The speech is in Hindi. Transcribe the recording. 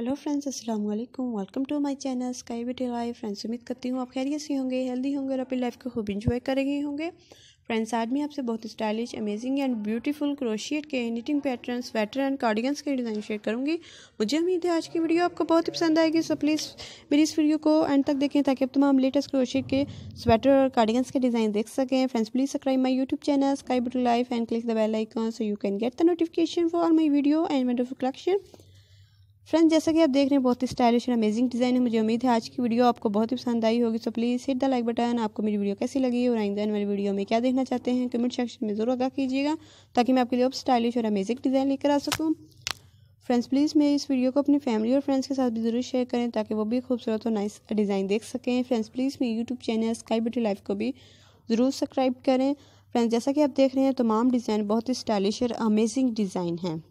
हेलो फ्रेंड्स अस्सलाम वालेकुम welcome to my channel sky beauty life friends उम्मीद करती हूँ आप खैरियत से होंगे हेल्दी होंगे और अपनी लाइफ को खूब इंजॉय कर रहे होंगे फ्रेंड्स आज मैं आपसे बहुत stylish amazing and beautiful crochet के knitting pattern sweater and cardigans के डिज़ाइन शेयर करूँगी मुझे उम्मीद है आज की वीडियो आपको बहुत ही पसंद आएगी सो प्लीज़ मेरी इस वीडियो को एंड तक देखें ताकि आप तमाम लेटेस्ट क्रोशिएट के स्वेटर और कार्डिगन्स के डिज़ाइन देख सकें friends please subscribe my YouTube channel sky beauty life and click the bell icon so you can get the notification for my video and wonderful collection friends जैसा कि आप देख रहे हैं बहुत ही स्टाइलिश और अमेजिंग डिज़ाइन है मुझे उम्मीद है आज की वीडियो आपको बहुत ही पसंद आई होगी so please hit the like button आपको मेरी वीडियो कैसी लगी और आइंदा वाली वीडियो में क्या देखना चाहते हैं कमेंट सेक्शन में ज़रूर आगा कीजिएगा ताकि मैं आपके लिए स्टाइलिश और अमेजिंग डिज़ाइन लेकर आ सकूँ फ्रेंड्स प्लीज़ मेरी इस वीडियो को अपनी फैमिली और फ्रेंड्स के साथ भी जरूर शेयर करें ताकि वो भी खूबसूरत और नाइस डिज़ाइन देख सकें फ्रेंड्स प्लीज़ मेरी YouTube channel sky beauty life को भी ज़रूर सब्सक्राइब करें फ्रेंड्स जैसा कि आप देख रहे हैं तमाम डिज़ाइन बहुत ही स्टाइलिश और अमेजिंग डिज़ाइन हैं